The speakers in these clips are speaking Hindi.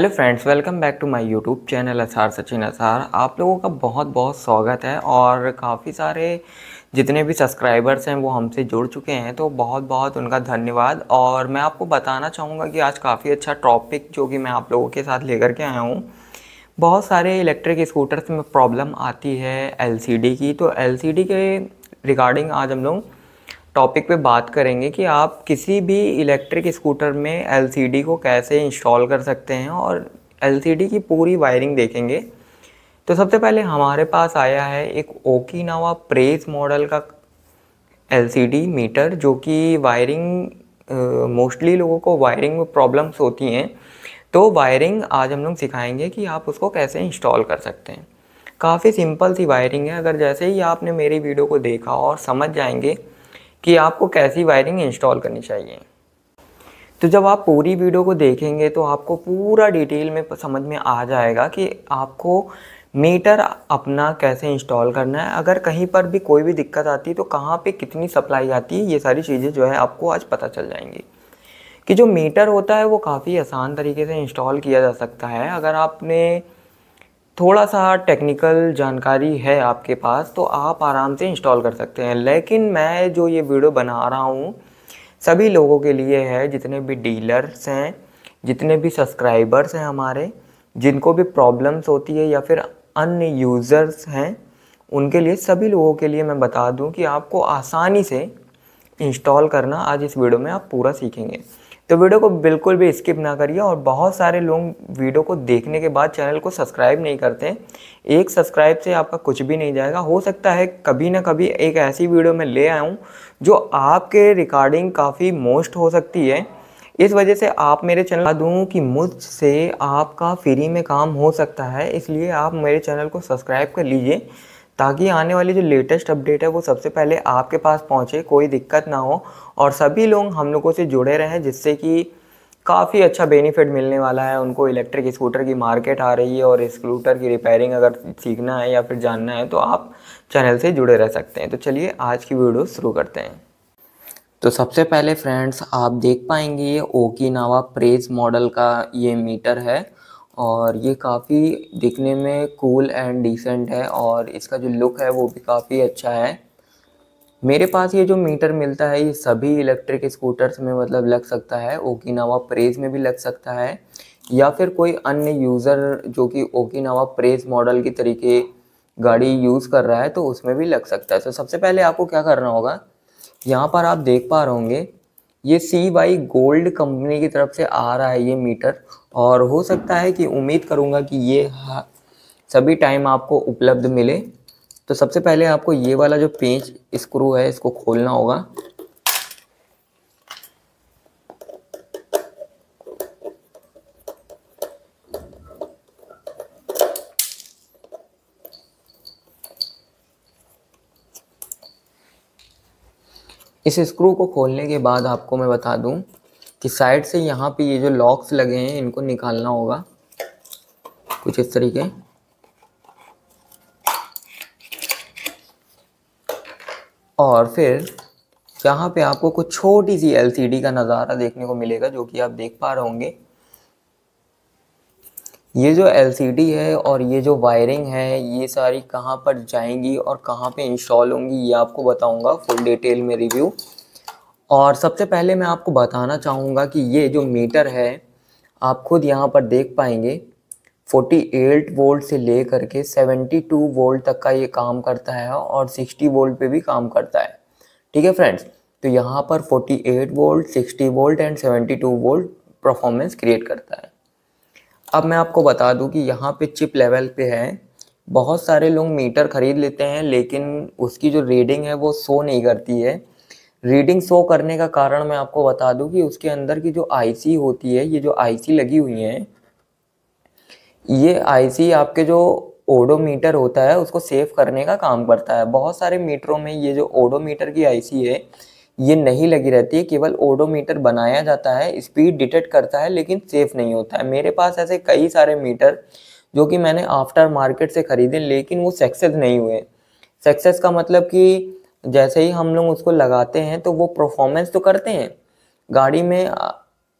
hello friends welcome back to my YouTube channel Asar Sachin असार आप लोगों का बहुत बहुत स्वागत है और काफ़ी सारे जितने भी सब्सक्राइबर्स हैं वो हमसे जुड़ चुके हैं तो बहुत बहुत उनका धन्यवाद और मैं आपको बताना चाहूँगा कि आज काफ़ी अच्छा टॉपिक जो कि मैं आप लोगों के साथ लेकर के आया हूँ बहुत सारे इलेक्ट्रिक स्कूटर्स में प्रॉब्लम आती है एल की तो एल के रिगार्डिंग आज हम लोग टॉपिक पे बात करेंगे कि आप किसी भी इलेक्ट्रिक स्कूटर में एल को कैसे इंस्टॉल कर सकते हैं और एल की पूरी वायरिंग देखेंगे तो सबसे पहले हमारे पास आया है एक ओकिनावा प्रेस मॉडल का एल मीटर जो कि वायरिंग मोस्टली लोगों को वायरिंग में प्रॉब्लम्स होती हैं तो वायरिंग आज हम लोग सिखाएंगे कि आप उसको कैसे इंस्टॉल कर सकते हैं काफ़ी सिंपल सी वायरिंग है अगर जैसे ही आपने मेरी वीडियो को देखा और समझ जाएंगे कि आपको कैसी वायरिंग इंस्टॉल करनी चाहिए तो जब आप पूरी वीडियो को देखेंगे तो आपको पूरा डिटेल में समझ में आ जाएगा कि आपको मीटर अपना कैसे इंस्टॉल करना है अगर कहीं पर भी कोई भी दिक्कत आती है तो कहाँ पे कितनी सप्लाई आती है ये सारी चीज़ें जो है आपको आज पता चल जाएंगी कि जो मीटर होता है वो काफ़ी आसान तरीके से इंस्टॉल किया जा सकता है अगर आपने थोड़ा सा टेक्निकल जानकारी है आपके पास तो आप आराम से इंस्टॉल कर सकते हैं लेकिन मैं जो ये वीडियो बना रहा हूँ सभी लोगों के लिए है जितने भी डीलर्स हैं जितने भी सब्सक्राइबर्स हैं हमारे जिनको भी प्रॉब्लम्स होती है या फिर अन्य यूज़र्स हैं उनके लिए सभी लोगों के लिए मैं बता दूं कि आपको आसानी से इंस्टॉल करना आज इस वीडियो में आप पूरा सीखेंगे तो वीडियो को बिल्कुल भी स्किप ना करिए और बहुत सारे लोग वीडियो को देखने के बाद चैनल को सब्सक्राइब नहीं करते हैं एक सब्सक्राइब से आपका कुछ भी नहीं जाएगा हो सकता है कभी ना कभी एक ऐसी वीडियो में ले आऊँ जो आपके रिकॉर्डिंग काफ़ी मोस्ट हो सकती है इस वजह से आप मेरे चैनल दूँ कि मुझसे आपका फ्री में काम हो सकता है इसलिए आप मेरे चैनल को सब्सक्राइब कर लीजिए ताकि आने वाली जो लेटेस्ट अपडेट है वो सबसे पहले आपके पास पहुँचे कोई दिक्कत ना हो और सभी लोग हम लोगों से जुड़े रहें जिससे कि काफ़ी अच्छा बेनिफिट मिलने वाला है उनको इलेक्ट्रिक स्कूटर की मार्केट आ रही है और स्कूटर की रिपेयरिंग अगर सीखना है या फिर जानना है तो आप चैनल से जुड़े रह सकते हैं तो चलिए आज की वीडियो शुरू करते हैं तो सबसे पहले फ्रेंड्स आप देख पाएंगे ये ओकिनावा प्रेस मॉडल का ये मीटर है और ये काफ़ी दिखने में कूल एंड डिसेंट है और इसका जो लुक है वो भी काफ़ी अच्छा है मेरे पास ये जो मीटर मिलता है ये सभी इलेक्ट्रिक स्कूटर्स में मतलब लग सकता है ओकिनावा प्रेज में भी लग सकता है या फिर कोई अन्य यूज़र जो कि ओकिनावा प्रेज मॉडल की तरीके गाड़ी यूज़ कर रहा है तो उसमें भी लग सकता है तो सबसे पहले आपको क्या करना होगा यहाँ पर आप देख पा रहे होंगे ये सी वाई गोल्ड कंपनी की तरफ से आ रहा है ये मीटर और हो सकता है कि उम्मीद करूँगा कि ये सभी टाइम आपको उपलब्ध मिले तो सबसे पहले आपको ये वाला जो पेंच स्क्रू है इसको खोलना होगा इस स्क्रू को खोलने के बाद आपको मैं बता दूं कि साइड से यहाँ पे ये जो लॉक्स लगे हैं इनको निकालना होगा कुछ इस तरीके और फिर यहाँ पे आपको कुछ छोटी सी एलसीडी का नज़ारा देखने को मिलेगा जो कि आप देख पा रहे होंगे ये जो एल है और ये जो वायरिंग है ये सारी कहाँ पर जाएंगी और कहाँ पे इंस्टॉल होंगी ये आपको बताऊँगा फुल डिटेल में रिव्यू और सबसे पहले मैं आपको बताना चाहूँगा कि ये जो मीटर है आप खुद यहाँ पर देख पाएंगे 48 वोल्ट से ले करके 72 वोल्ट तक का ये काम करता है और 60 वोल्ट पे भी काम करता है ठीक है फ्रेंड्स तो यहाँ पर 48 volt 60 volt and 72 volt performance create करता है अब मैं आपको बता दूं कि यहाँ पे चिप लेवल पे है बहुत सारे लोग मीटर खरीद लेते हैं लेकिन उसकी जो रीडिंग है वो शो नहीं करती है रीडिंग शो करने का कारण मैं आपको बता दूं कि उसके अंदर की जो आईसी होती है ये जो आईसी लगी हुई है ये आईसी आपके जो ओडोमीटर होता है उसको सेव करने का काम करता है बहुत सारे मीटरों में ये जो ओडोमीटर की आईसी है ये नहीं लगी रहती है केवल ओडोमीटर बनाया जाता है स्पीड डिटेक्ट करता है लेकिन सेफ नहीं होता है मेरे पास ऐसे कई सारे मीटर जो कि मैंने आफ्टर मार्केट से ख़रीदे लेकिन वो सक्सेस नहीं हुए सक्सेस का मतलब कि जैसे ही हम लोग उसको लगाते हैं तो वो परफॉर्मेंस तो करते हैं गाड़ी में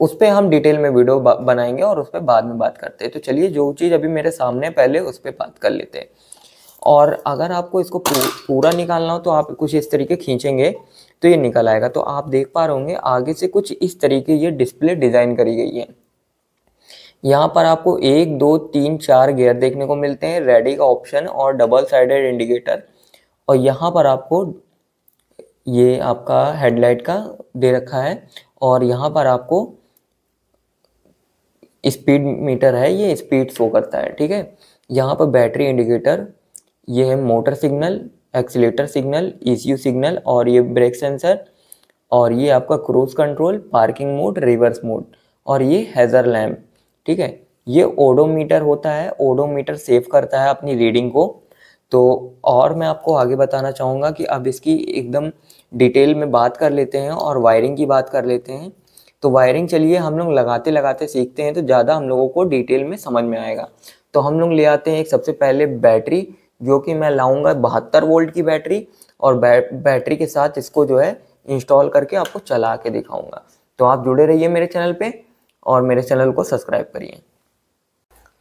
उस पर हम डिटेल में वीडियो बनाएंगे और उस पर बाद में बात करते हैं तो चलिए जो चीज़ अभी मेरे सामने पहले उस पर बात कर लेते हैं और अगर आपको इसको पूरा निकालना हो तो आप कुछ इस तरीके खींचेंगे तो ये निकल आएगा तो आप देख पा रहे होंगे आगे से कुछ इस तरीके ये डिस्प्ले डिज़ाइन करी गई है यहाँ पर आपको एक दो तीन चार गियर देखने को मिलते हैं रेडी का ऑप्शन और डबल साइडेड इंडिकेटर और यहाँ पर आपको ये आपका हेडलाइट का दे रखा है और यहाँ पर आपको स्पीड मीटर है ये स्पीड शो करता है ठीक है यहाँ पर बैटरी इंडिकेटर ये है motor signal exciter signal ECU e signal और ये ब्रेक सेंसर और ये आपका cruise control parking mode reverse mode और ये हैज़र लैम्प ठीक है ये ओडोमीटर होता है ओडोमीटर सेव करता है अपनी रीडिंग को तो और मैं आपको आगे बताना चाहूँगा कि अब इसकी एकदम डिटेल में बात कर लेते हैं और वायरिंग की बात कर लेते हैं तो वायरिंग चलिए हम लोग लगाते लगाते सीखते हैं तो ज़्यादा हम लोगों को डिटेल में समझ में आएगा तो हम लोग ले आते हैं एक सबसे पहले बैटरी जो कि मैं लाऊंगा बहत्तर वोल्ट की बैटरी और बै, बैटरी के साथ इसको जो है इंस्टॉल करके आपको चला के दिखाऊंगा तो आप जुड़े रहिए मेरे चैनल पे और मेरे चैनल को सब्सक्राइब करिए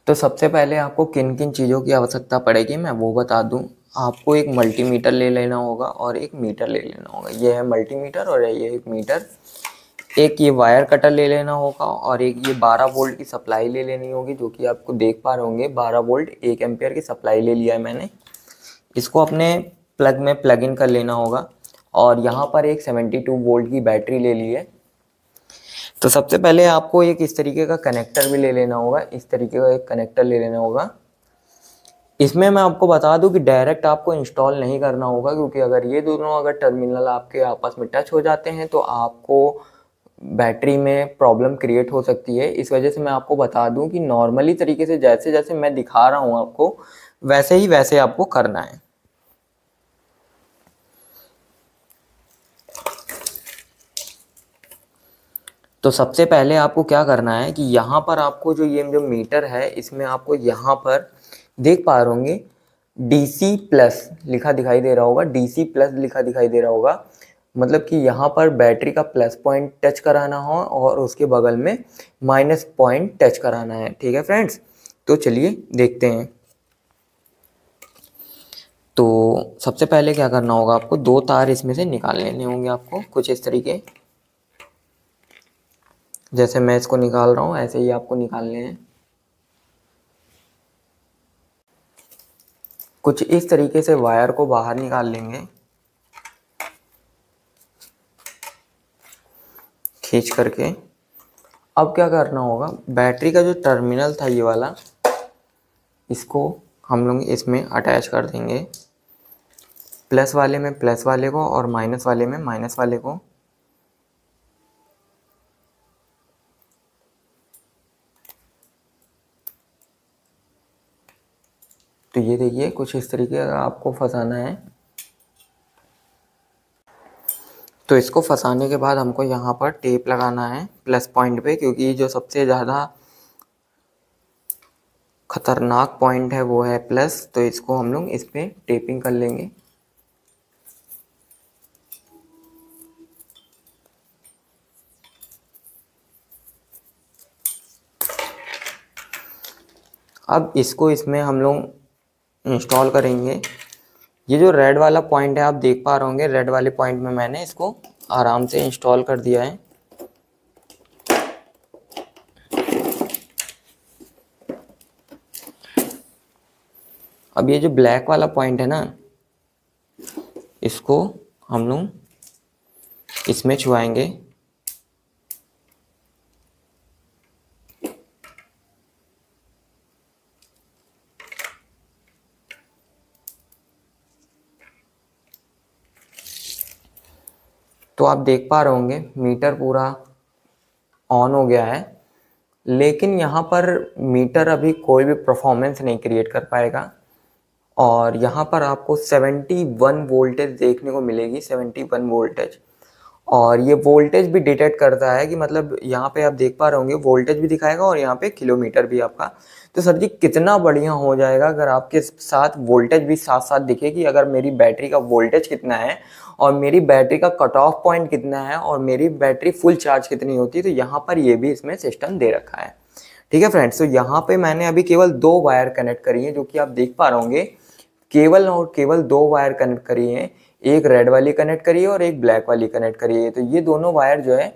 तो सबसे पहले आपको किन किन चीज़ों की आवश्यकता पड़ेगी मैं वो बता दूँ आपको एक मल्टीमीटर ले लेना होगा और एक मीटर ले लेना होगा ये है मल्टीमीटर और ये एक मीटर एक ये वायर कटर ले लेना होगा और एक ये 12 वोल्ट की सप्लाई ले लेनी होगी जो कि आपको देख पा रहे होंगे 12 वोल्ट एक एम्पेयर की सप्लाई ले लिया है मैंने इसको अपने प्लग में प्लग इन कर लेना होगा और यहाँ पर एक 72 वोल्ट की बैटरी ले ली है तो सबसे पहले आपको एक इस तरीके का कनेक्टर भी ले लेना होगा इस तरीके का एक कनेक्टर ले लेना होगा इसमें मैं आपको बता दूं कि डायरेक्ट आपको इंस्टॉल नहीं करना होगा क्योंकि अगर ये दोनों अगर टर्मिनल आपके आपस में टच हो जाते हैं तो आपको बैटरी में प्रॉब्लम क्रिएट हो सकती है इस वजह से मैं आपको बता दूं कि नॉर्मली तरीके से जैसे जैसे मैं दिखा रहा हूं आपको वैसे ही वैसे आपको करना है तो सबसे पहले आपको क्या करना है कि यहाँ पर आपको जो ये जो मीटर है इसमें आपको यहाँ पर देख पा रहे होंगे डी सी प्लस लिखा दिखाई दे रहा होगा डी प्लस लिखा दिखाई दे रहा होगा मतलब कि यहाँ पर बैटरी का प्लस पॉइंट टच कराना हो और उसके बगल में माइनस पॉइंट टच कराना है ठीक है फ्रेंड्स तो चलिए देखते हैं तो सबसे पहले क्या करना होगा आपको दो तार इसमें से निकाल लेने होंगे आपको कुछ इस तरीके जैसे मैं इसको निकाल रहा हूँ ऐसे ही आपको निकालने हैं कुछ इस तरीके से वायर को बाहर निकाल लेंगे खींच करके अब क्या करना होगा बैटरी का जो टर्मिनल था ये वाला इसको हम लोग इसमें अटैच कर देंगे प्लस वाले में प्लस वाले को और माइनस वाले में माइनस वाले को तो ये देखिए कुछ इस तरीके का आपको फंसाना है तो इसको फंसाने के बाद हमको यहाँ पर टेप लगाना है प्लस पॉइंट पे क्योंकि जो सबसे ज़्यादा ख़तरनाक पॉइंट है वो है प्लस तो इसको हम लोग इस पर टेपिंग कर लेंगे अब इसको इसमें हम लोग इंस्टॉल करेंगे ये जो रेड वाला पॉइंट है आप देख पा रहे होंगे रेड वाले पॉइंट में मैंने इसको आराम से इंस्टॉल कर दिया है अब ये जो ब्लैक वाला पॉइंट है ना इसको हम लोग इसमें छुआएंगे तो आप देख पा रहे होंगे मीटर पूरा ऑन हो गया है लेकिन यहाँ पर मीटर अभी कोई भी परफॉर्मेंस नहीं क्रिएट कर पाएगा और यहाँ पर आपको 71 वोल्टेज देखने को मिलेगी 71 वोल्टेज और ये वोल्टेज भी डिटेक्ट करता है कि मतलब यहाँ पे आप देख पा रहे होंगे वोल्टेज भी दिखाएगा और यहाँ पे किलोमीटर भी आपका तो सर जी कितना बढ़िया हो जाएगा अगर आपके साथ वोल्टेज भी साथ साथ दिखे कि अगर मेरी बैटरी का वोल्टेज कितना है और मेरी बैटरी का कट ऑफ पॉइंट कितना है और मेरी बैटरी फुल चार्ज कितनी होती है तो यहाँ पर ये भी इसमें सिस्टम दे रखा है ठीक है फ्रेंड्स तो यहाँ पे मैंने अभी केवल दो वायर कनेक्ट करी है जो कि आप देख पा रहे होंगे केवल और केवल दो वायर कनेक्ट करिए एक रेड वाली कनेक्ट करिए और एक ब्लैक वाली कनेक्ट करिए तो ये दोनों वायर जो है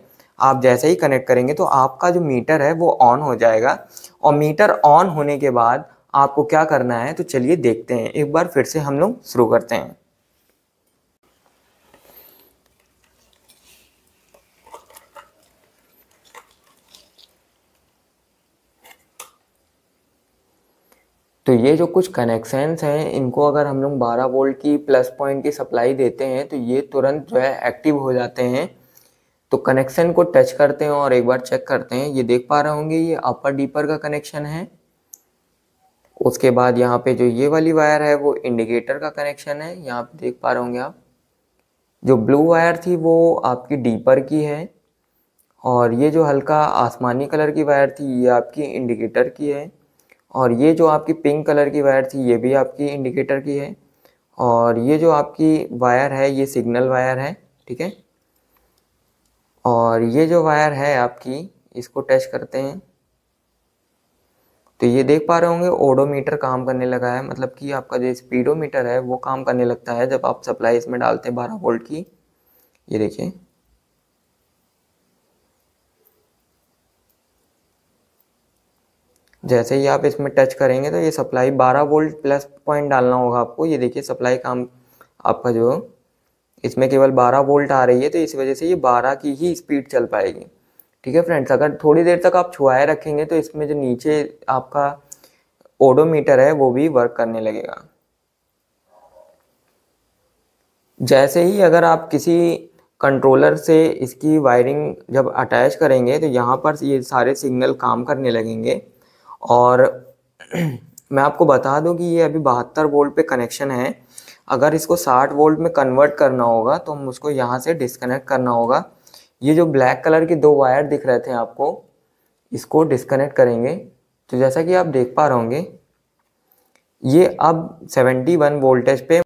आप जैसे ही कनेक्ट करेंगे तो आपका जो मीटर है वो ऑन हो जाएगा और मीटर ऑन होने के बाद आपको क्या करना है तो चलिए देखते हैं एक बार फिर से हम लोग शुरू करते हैं तो ये जो कुछ कनेक्शंस हैं इनको अगर हम लोग 12 वोल्ट की प्लस पॉइंट की सप्लाई देते हैं तो ये तुरंत जो है एक्टिव हो जाते हैं तो कनेक्शन को टच करते हैं और एक बार चेक करते हैं ये देख पा रहे होंगे ये अपर डीपर का कनेक्शन है उसके बाद यहाँ पे जो ये वाली वायर है वो इंडिकेटर का कनेक्शन है यहाँ पे देख पा रहे होंगे आप जो ब्लू वायर थी वो आपकी डीपर की है और ये जो हल्का आसमानी कलर की वायर थी ये आपकी इंडिकेटर की है और ये जो आपकी पिंक कलर की वायर थी ये भी आपकी इंडिकेटर की है और ये जो आपकी वायर है ये सिग्नल वायर है ठीक है और ये जो वायर है आपकी इसको टच करते हैं तो ये देख पा रहे होंगे ओडोमीटर काम करने लगा है मतलब कि आपका जो स्पीडोमीटर है वो काम करने लगता है जब आप सप्लाई इसमें डालते हैं बारह वोल्ट की ये देखिए जैसे ही आप इसमें टच करेंगे तो ये सप्लाई 12 वोल्ट प्लस पॉइंट डालना होगा आपको ये देखिए सप्लाई काम आपका जो इसमें केवल 12 वोल्ट आ रही है तो इस वजह से ये 12 की ही स्पीड चल पाएगी ठीक है फ्रेंड्स अगर थोड़ी देर तक आप छुआए रखेंगे तो इसमें जो नीचे आपका ओडोमीटर है वो भी वर्क करने लगेगा जैसे ही अगर आप किसी कंट्रोलर से इसकी वायरिंग जब अटैच करेंगे तो यहाँ पर ये सारे सिग्नल काम करने लगेंगे और मैं आपको बता दूं कि ये अभी बहत्तर वोल्ट पे कनेक्शन है अगर इसको 60 वोल्ट में कन्वर्ट करना होगा तो हम उसको यहाँ से डिस्कनेक्ट करना होगा ये जो ब्लैक कलर के दो वायर दिख रहे थे आपको इसको डिस्कनेक्ट करेंगे तो जैसा कि आप देख पा रहे होंगे ये अब 71 वोल्टेज पे